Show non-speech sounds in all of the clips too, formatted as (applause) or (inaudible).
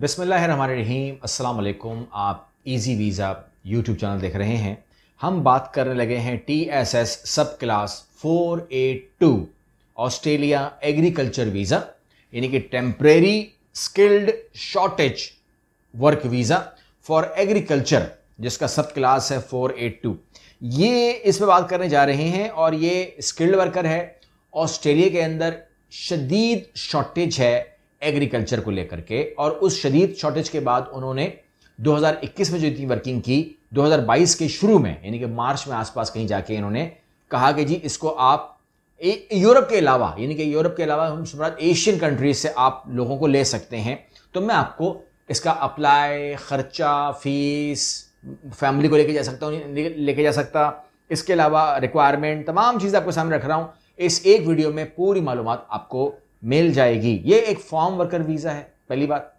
बिसमीम अल्लाम आप इजी वीज़ा यूट्यूब चैनल देख रहे हैं हम बात करने लगे हैं T S S sub class four eight two Australia agriculture visa यानी कि temporary skilled shortage work visa for agriculture जिसका सब क्लास है फोर एट टू ये इस पर बात करने जा रहे हैं और ये स्किल्ड वर्कर है ऑस्ट्रेलिया के अंदर शदीद शॉर्टेज है एग्रीकल्चर को लेकर के और उस शदीद शॉर्टेज के बाद उन्होंने 2021 में जो इतनी वर्किंग की 2022 के शुरू में यानी कि मार्च में आसपास कहीं जाके इन्होंने कहा कि जी इसको आप यूरोप के अलावा यानी कि यूरोप के अलावा हम सम्राट एशियन कंट्रीज से आप लोगों को ले सकते हैं तो मैं आपको इसका अप्लाई ख़र्चा फीस फैमिली को लेके जा सकता हूँ लेके जा सकता इसके अलावा रिक्वायरमेंट तमाम चीज़ आपके सामने रख रहा हूँ इस एक वीडियो में पूरी मालूम आपको मिल जाएगी ये एक फॉर्म वर्कर वीज़ा है पहली बात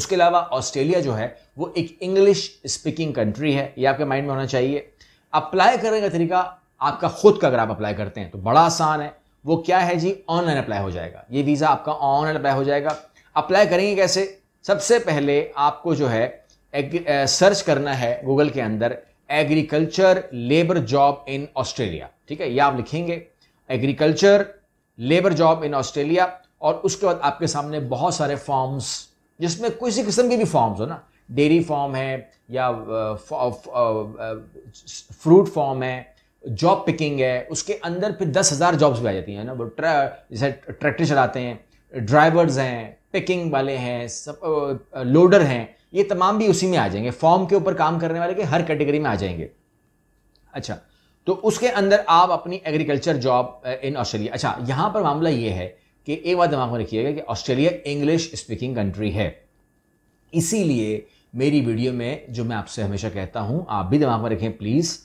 उसके अलावा ऑस्ट्रेलिया जो है वो एक इंग्लिश स्पीकिंग कंट्री है ये आपके माइंड में होना चाहिए अप्लाई करने का तरीका आपका खुद का अगर आप अप्लाई करते हैं तो बड़ा आसान है वो क्या है जी ऑनलाइन अप्लाई हो जाएगा ये वीज़ा आपका ऑनलाइन अप्लाई हो जाएगा अप्लाई करेंगे कैसे सबसे पहले आपको जो है एक, ए, सर्च करना है गूगल के अंदर agriculture labour job in Australia ठीक है ये आप लिखेंगे agriculture labour job in Australia और उसके बाद आपके सामने बहुत सारे फॉर्म्स जिसमें किसी किस्म के भी फॉर्म्स हो ना डेरी फॉर्म है या फ्रूट फॉर्म है जॉब पिकिंग है उसके अंदर फिर दस हज़ार जॉब्स भी आ जाती हैं ना वो ट्रा जैसे ट्रैक्टर चलाते हैं ड्राइवर्स हैं पिकिंग वाले हैं सब लोडर हैं ये तमाम भी उसी में आ जाएंगे फॉर्म के ऊपर काम करने वाले के हर कैटेगरी में आ जाएंगे अच्छा तो उसके अंदर आप अपनी एग्रीकल्चर जॉब इन ऑस्ट्रेलिया अच्छा यहां पर मामला यह है कि एक बात दिमाग में रखिएगा कि ऑस्ट्रेलिया इंग्लिश स्पीकिंग कंट्री है इसीलिए मेरी वीडियो में जो मैं आपसे हमेशा कहता हूं आप भी दिमाग में रखें प्लीज़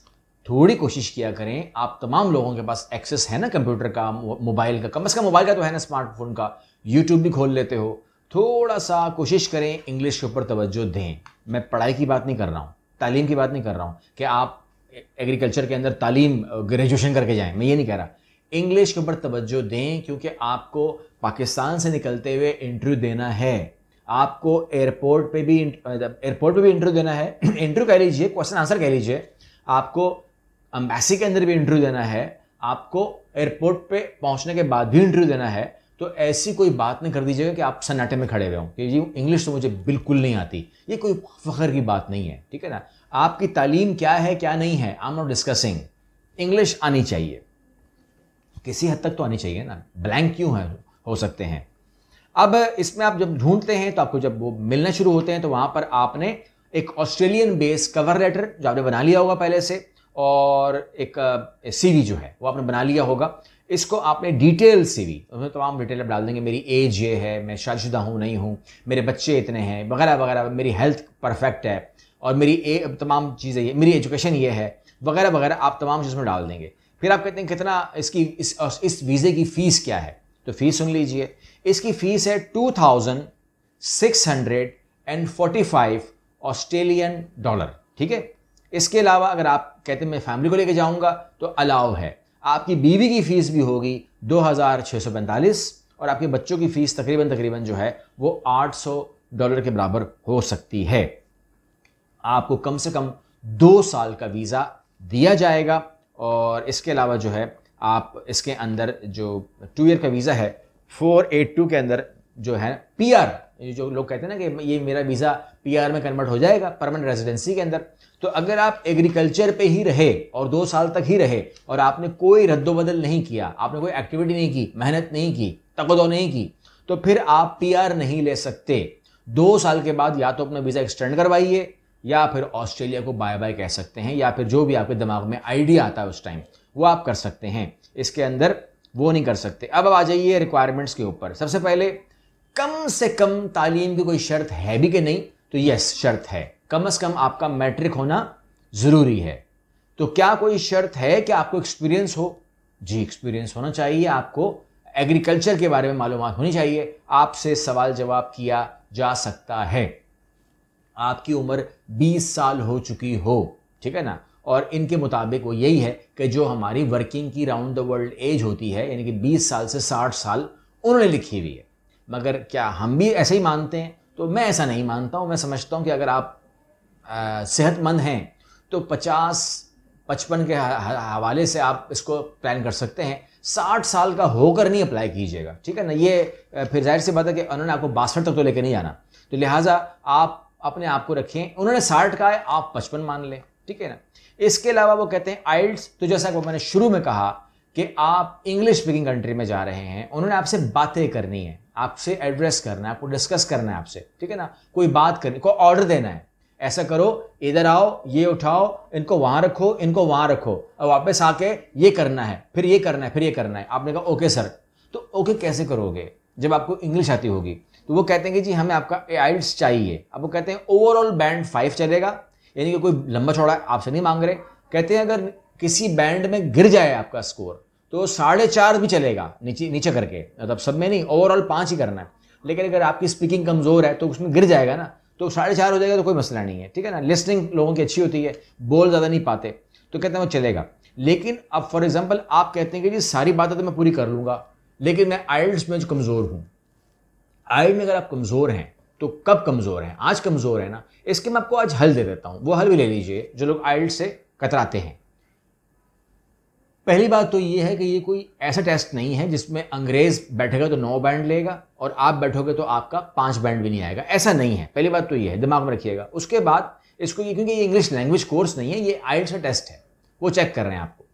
थोड़ी कोशिश किया करें आप तमाम लोगों के पास एक्सेस है ना कंप्यूटर का मोबाइल का कम अज़ कम मोबाइल का तो है ना स्मार्टफोन का यूट्यूब भी खोल लेते हो थोड़ा सा कोशिश करें इंग्लिश के ऊपर तवज्जो दें मैं पढ़ाई की बात नहीं कर रहा हूँ तालीम की बात नहीं कर रहा हूँ कि आप एग्रीकल्चर के अंदर तालीम ग्रेजुएशन करके जाएं मैं ये नहीं कह रहा इंग्लिश के ऊपर तवज्जो दें क्योंकि आपको पाकिस्तान से निकलते हुए इंटरव्यू देना है आपको एयरपोर्ट पे भी एयरपोर्ट पे भी इंटरव्यू देना है इंटरव्यू (clears throat) कह लीजिए क्वेश्चन आंसर कह लीजिए आपको अम्बेसी के अंदर भी इंटरव्यू देना है आपको एयरपोर्ट पे पहुंचने के बाद भी इंटरव्यू देना है तो ऐसी कोई बात नहीं कर दीजिएगा कि आप सन्नाटे में खड़े हुए हों कि जी इंग्लिश तो मुझे बिल्कुल नहीं आती ये कोई फख्र की बात नहीं है ठीक है ना आपकी तालीम क्या है क्या नहीं है I am not discussing English आनी चाहिए किसी हद तक तो आनी चाहिए ना ब्लैंक क्यों है हो सकते हैं अब इसमें आप जब ढूंढते हैं तो आपको जब वो मिलना शुरू होते हैं तो वहाँ पर आपने एक ऑस्ट्रेलियन बेस कवर लेटर जो आपने बना लिया होगा पहले से और एक सीवी जो है वो आपने बना लिया होगा इसको आपने डिटेल सीवी उसमें तमाम डिटेल आप डाल देंगे मेरी एज ये है मैं शादीशुदा हूँ नहीं हूँ मेरे बच्चे इतने हैं वगैरह वगैरह मेरी हेल्थ परफेक्ट है और मेरी ए तमाम चीज़ें ये मेरी एजुकेशन ये है वगैरह वगैरह आप तमाम चीज़ में डाल देंगे फिर आप कहते हैं कितना इसकी इस इस वीज़े की फ़ीस क्या है तो फ़ीस सुन लीजिए इसकी फ़ीस है two thousand six hundred and forty five Australian dollar ठीक है इसके अलावा अगर आप कहते हैं मैं फैमिली को लेके जाऊंगा तो अलाउ है आपकी बीवी की फ़ीस भी होगी दो हज़ार छः सौ पैंतालीस और आपके बच्चों की फ़ीस तकरीबन तकरीबन जो है वो आठ सौ डॉलर के बराबर हो सकती है आपको कम से कम दो साल का वीज़ा दिया जाएगा और इसके अलावा जो है आप इसके अंदर जो टू ईयर का वीज़ा है फोर एट टू के अंदर जो है पी आर जो लोग कहते हैं ना कि ये मेरा वीज़ा पी आर में कन्वर्ट हो जाएगा परमानेंट रेजिडेंसी के अंदर तो अगर आप एग्रीकल्चर पे ही रहे और दो साल तक ही रहे और आपने कोई रद्दोबदल नहीं किया आपने कोई एक्टिविटी नहीं की मेहनत नहीं की तकदो नहीं की तो फिर आप पी आर नहीं ले सकते दो साल के बाद या तो अपना वीज़ा एक्सटेंड करवाइए या फिर ऑस्ट्रेलिया को बाय बाय कह सकते हैं या फिर जो भी आपके दिमाग में आइडिया आता है उस टाइम वो आप कर सकते हैं इसके अंदर वो नहीं कर सकते अब अब आ जाइए रिक्वायरमेंट्स के ऊपर सबसे पहले कम से कम तालीम की कोई शर्त है भी कि नहीं तो यस शर्त है कम अज़ कम आपका मैट्रिक होना ज़रूरी है तो क्या कोई शर्त है कि आपको एक्सपीरियंस हो जी एक्सपीरियंस होना चाहिए आपको एग्रीकल्चर के बारे में मालूम होनी चाहिए आपसे सवाल जवाब किया जा सकता है आपकी उम्र 20 साल हो चुकी हो ठीक है ना और इनके मुताबिक वो यही है कि जो हमारी वर्किंग की राउंड द वर्ल्ड एज होती है यानी कि 20 साल से 60 साल उन्होंने लिखी हुई है मगर क्या हम भी ऐसे ही मानते हैं तो मैं ऐसा नहीं मानता हूँ मैं समझता हूँ कि अगर आप सेहतमंद हैं तो 50 पचपन के हवाले से आप इसको प्लान कर सकते हैं साठ साल का होकर नहीं अप्लाई कीजिएगा ठीक है ना ये फिर जाहिर सी बात है कि उन्होंने आपको बासठ तक तो लेकर नहीं आना तो लिहाजा आप अपने आप को रखें उन्होंने साठ कहा है आप पचपन मान लें ठीक है ना इसके अलावा वो कहते हैं आइल्स तो जैसा कि मैंने शुरू में कहा कि आप इंग्लिश स्पीकिंग कंट्री में जा रहे हैं उन्होंने आपसे बातें करनी है आपसे एड्रेस करना है आपको डिस्कस करना है आपसे ठीक है ना कोई बात करनी कोई ऑर्डर देना है ऐसा करो इधर आओ ये उठाओ इनको वहां रखो इनको वहां रखो और वापस आके ये करना है फिर ये करना है फिर ये करना है आपने कहा ओके सर तो ओके कैसे करोगे जब आपको इंग्लिश आती होगी तो वो कहते हैं कि जी हमें आपका आइल्स चाहिए अब वो कहते हैं ओवरऑल बैंड फाइव चलेगा यानी कि कोई लंबा चौड़ा आपसे नहीं मांग रहे कहते हैं अगर किसी बैंड में गिर जाए आपका स्कोर तो साढ़े चार भी चलेगा नीचे नीचे करके मतलब सब में नहीं ओवरऑल पाँच ही करना है लेकिन अगर आपकी स्पीकिंग कमज़ोर है तो उसमें गिर जाएगा ना तो साढ़े चार हो जाएगा तो कोई मसला नहीं है ठीक है ना लिस्निंग लोगों की अच्छी होती है बोल ज़्यादा नहीं पाते तो कहते हैं वो चलेगा लेकिन अब फॉर एग्जाम्पल आप कहते हैं कि जी सारी बातें तो मैं पूरी कर लूँगा लेकिन मैं आइल्स में जो कमज़ोर हूँ आई में अगर आप कमज़ोर हैं तो कब कमज़ोर हैं आज कमज़ोर है ना इसके मैं आपको आज हल दे देता हूँ वो हल भी ले लीजिए जो लोग आइल्ट से कतराते हैं पहली बात तो ये है कि ये कोई ऐसा टेस्ट नहीं है जिसमें अंग्रेज़ बैठेगा तो नौ बैंड लेगा और आप बैठोगे तो आपका पाँच बैंड भी नहीं आएगा ऐसा नहीं है पहली बात तो ये है दिमाग में रखिएगा उसके बाद इसको ये क्योंकि ये इंग्लिश लैंग्वेज कोर्स नहीं है ये आइल्स का टेस्ट है वो चेक कर रहे हैं आपको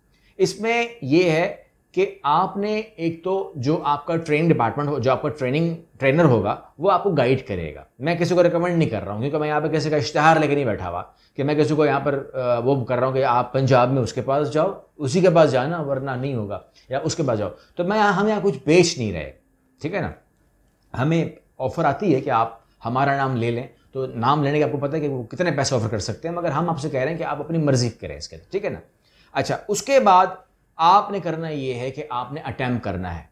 इसमें ये है कि आपने एक तो जो आपका ट्रेनिंग डिपार्टमेंट हो जो आपका ट्रेनिंग ट्रेनर होगा वो आपको गाइड करेगा मैं किसी को रिकमेंड नहीं कर रहा हूँ क्योंकि मैं यहाँ पर किसी का इश्तहार लेके नहीं बैठा हुआ कि मैं किसी को यहाँ पर वो कर रहा हूँ कि आप पंजाब में उसके पास जाओ उसी के पास जाना वरना नहीं होगा या उसके पास जाओ तो मैं हम यहाँ कुछ बेच नहीं रहे ठीक है ना हमें ऑफ़र आती है कि आप हमारा नाम ले लें तो नाम लेने के आपको पता है कि वो कितने पैसे ऑफर कर सकते हैं मगर हम आपसे कह रहे हैं कि आप अपनी मर्ज़ी करें इसके ठीक है ना अच्छा उसके बाद आपने करना ये है कि आपने अटैम्प करना है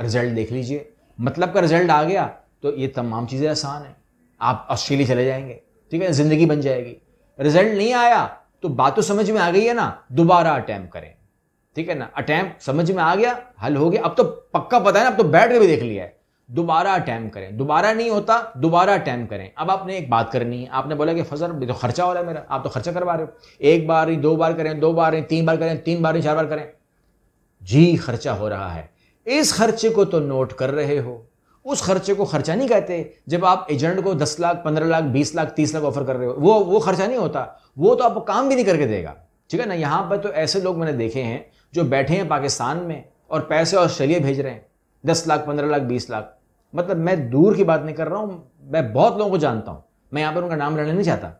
रिजल्ट देख लीजिए मतलब का रिजल्ट आ गया तो ये तमाम चीज़ें आसान हैं आप ऑस्ट्रेलिया चले जाएंगे ठीक है ज़िंदगी बन जाएगी रिजल्ट नहीं आया तो बात तो समझ में आ गई है ना दोबारा अटैम्प करें ठीक है ना अटैम्प समझ में आ गया हल हो गया अब तो पक्का पता है ना अब तो बैठ के भी देख लिया है दोबारा अटैम्प करें दोबारा नहीं होता दोबारा अटैम्प करें अब आपने एक बात करनी है आपने बोला कि फसल तो खर्चा हो रहा है मेरा आप तो खर्चा करवा रहे हो एक बार नहीं दो बार करें दो बार नहीं तीन बार करें तीन बार नहीं चार बार करें जी खर्चा हो रहा है इस खर्चे को तो नोट कर रहे हो उस खर्चे को खर्चा नहीं कहते जब आप एजेंट को दस लाख पंद्रह लाख बीस लाख तीस लाख ऑफर कर रहे हो वो वो खर्चा नहीं होता वो तो आपको काम भी नहीं करके देगा ठीक है ना यहाँ पर तो ऐसे लोग मैंने देखे हैं जो बैठे हैं पाकिस्तान में और पैसे और ऑस्ट्रेलिया भेज रहे हैं दस लाख पंद्रह लाख बीस लाख मतलब मैं दूर की बात नहीं कर रहा हूँ मैं बहुत लोगों को जानता हूँ मैं यहाँ पर उनका नाम लेना नहीं चाहता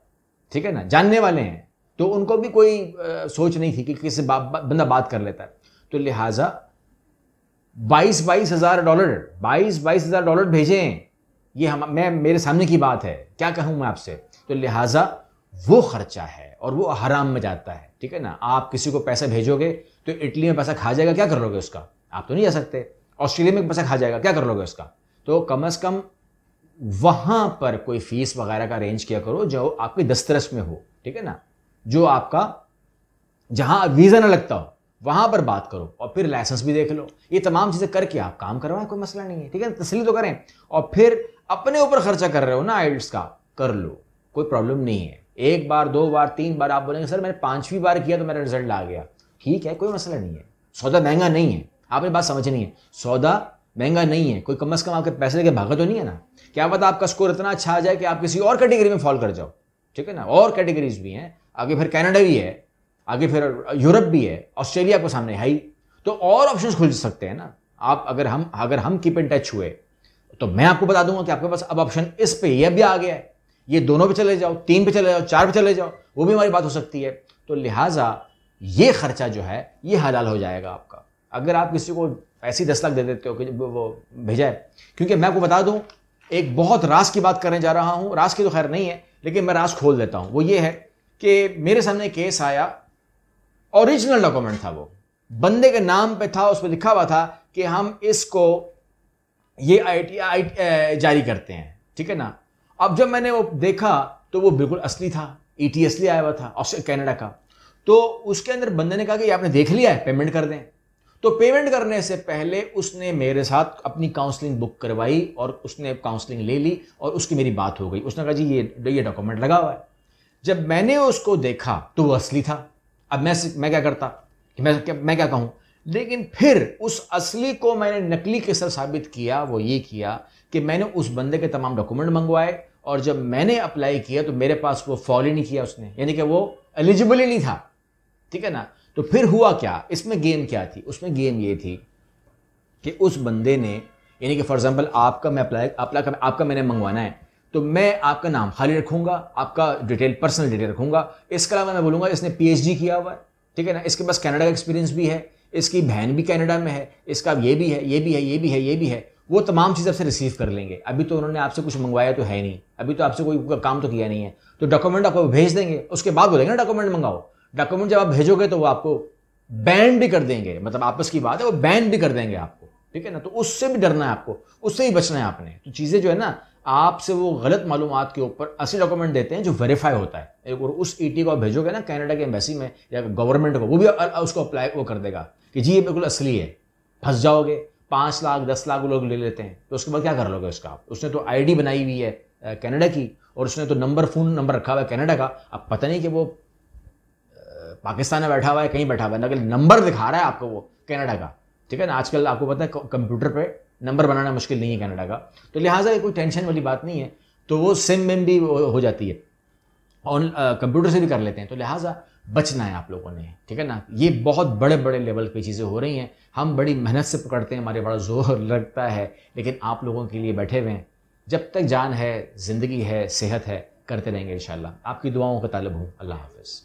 ठीक है ना जानने वाले हैं तो उनको भी कोई आ, सोच नहीं थी कि किसी बा, बा, बंदा बात कर लेता है तो लिहाजा बाईस बाईस हज़ार डॉलर बाईस बाईस हज़ार डॉलर भेजे हैं ये हम मैं मेरे सामने की बात है क्या कहूँ मैं आपसे तो लिहाजा वो खर्चा है और वो हराम में जाता है ठीक है ना आप किसी को पैसा भेजोगे तो इटली में पैसा खा जाएगा क्या कर लोगे उसका आप तो नहीं जा सकते ऑस्ट्रेलिया में पैसा खा जाएगा क्या कर लोगे उसका तो कम अज़ कम वहां पर कोई फीस वगैरह का अरेंज किया करो जो आपकी दस्तरस में हो ठीक है ना जो आपका जहां वीज़ा ना लगता हो वहां पर बात करो और फिर लाइसेंस भी देख लो ये तमाम चीज़ें करके आप काम करवाए कोई मसला नहीं है ठीक है ना तसली तो करें और फिर अपने ऊपर खर्चा कर रहे हो ना आइल्स का कर लो कोई प्रॉब्लम नहीं है एक बार दो बार तीन बार आप बोलेंगे सर मैंने पांचवी बार किया तो मेरा रिजल्ट आ गया ठीक है कोई मसला नहीं है सौदा महंगा नहीं है आपने बात समझनी है सौदा महंगा नहीं है कोई कम अज़ कम आपके पैसे लेके भागा तो नहीं है ना क्या पता आपका स्कोर इतना अच्छा आ जाए कि आप किसी और कैटेगरी में फॉल कर जाओ ठीक है ना और कैटेगरीज भी हैं आगे फिर कैनेडा भी है आगे फिर यूरोप भी है ऑस्ट्रेलिया आपको सामने हाई तो और ऑप्शन खुल सकते हैं ना आप अगर हम अगर हम कीप इन टच हुए तो मैं आपको बता दूंगा कि आपके पास अब ऑप्शन इस पे यह भी आ गया है ये दोनों पे चले जाओ तीन पे चले जाओ चार पे चले जाओ वो भी हमारी बात हो सकती है तो लिहाजा ये खर्चा जो है ये हलाल हो जाएगा आपका अगर आप किसी को ऐसी दस लाख दे देते हो कि वो भेजा है क्योंकि मैं आपको बता दूं एक बहुत रास की बात करने जा रहा हूं रास की तो खैर नहीं है लेकिन मैं रास खोल देता हूं वो ये है कि मेरे सामने केस आया ओरिजिनल डॉक्यूमेंट था वो बंदे के नाम पे था उस पर लिखा हुआ था कि हम इसको ये आई, जारी करते हैं ठीक है ना अब जब मैंने वो देखा तो वो बिल्कुल असली था ई e असली आया हुआ था कैनेडा का तो उसके अंदर बंदे ने कहा कि आपने देख लिया है पेमेंट कर दें तो पेमेंट करने से पहले उसने मेरे साथ अपनी काउंसलिंग बुक करवाई और उसने काउंसलिंग ले ली और उसकी मेरी बात हो गई उसने कहा जी ये ये डॉक्यूमेंट लगा हुआ है जब मैंने उसको देखा तो वो असली था अब मैं मैं क्या करता कि मैं क्या, मैं क्या कहूँ लेकिन फिर उस असली को मैंने नकली के सर साबित किया वो ये किया कि मैंने उस बंदे के तमाम डॉक्यूमेंट मंगवाए और जब मैंने अप्लाई किया तो मेरे पास वो फॉल ही नहीं किया उसने यानी कि वो एलिजिबल ही नहीं था ठीक है ना तो फिर हुआ क्या इसमें गेम क्या थी उसमें गेम ये थी कि उस बंदे ने यानी कि फॉर एग्जाम्पल आपका मैं अप्लाई आपका आपका मैंने मंगवाना है तो मैं आपका नाम खाली रखूंगा आपका डिटेल पर्सनल डिटेल रखूंगा इसके अलावा मैं बोलूँगा इसने पी किया हुआ है ठीक है ना इसके पास कैनेडा का एक्सपीरियंस भी है इसकी बहन भी कैनेडा में है इसका ये भी है ये भी है ये भी है ये भी है वो तमाम चीज़ आपसे रिसीव कर लेंगे अभी तो उन्होंने आपसे कुछ मंगवाया तो है नहीं अभी तो आपसे कोई काम तो किया नहीं है तो डॉक्यूमेंट आपको भेज देंगे उसके बाद बोलेंगे ना डॉक्यूमेंट मंगाओ डॉक्यूमेंट जब आप भेजोगे तो वो आपको बैन भी कर देंगे मतलब आपस की बात है वो बैन भी कर देंगे आपको ठीक है ना तो उससे भी डरना है आपको उससे ही बचना है आपने तो चीज़ें जो है ना आपसे वो गलत मालूम के ऊपर असली डॉक्यूमेंट देते हैं जो वेरीफाई होता है और उस ईटी e को आप भेजोगे ना कैनेडा के एम्बेसी में या गवर्नमेंट को वो भी उसको अप्लाई वो कर देगा कि जी ये बिल्कुल असली है फंस जाओगे पाँच लाख दस लाख लोग ले लेते हैं तो उसके बाद क्या कर लोगे उसका आप उसने तो आईडी बनाई हुई है कनाडा की और उसने तो नंबर फ़ोन नंबर रखा हुआ है कनाडा का अब पता नहीं कि वो पाकिस्तान में बैठा हुआ है कहीं बैठा हुआ है लेकिन नंबर दिखा रहा है आपको वो कनाडा का ठीक है ना आजकल आपको पता है कंप्यूटर पे नंबर बनाना मुश्किल नहीं है कनाडा का तो लिहाजा कोई टेंशन वाली बात नहीं है तो वो सिम में भी हो जाती है ऑन कंप्यूटर से भी कर लेते हैं तो लिहाजा बचना है आप लोगों ने ठीक है ना ये बहुत बड़े बड़े लेवल पे चीज़ें हो रही हैं हम बड़ी मेहनत से पकड़ते हैं हमारे बड़ा जोर (laughs) लगता है लेकिन आप लोगों के लिए बैठे हुए हैं जब तक जान है ज़िंदगी है सेहत है करते रहेंगे इन आपकी दुआओं का तालब हूँ अल्लाह हाफिज़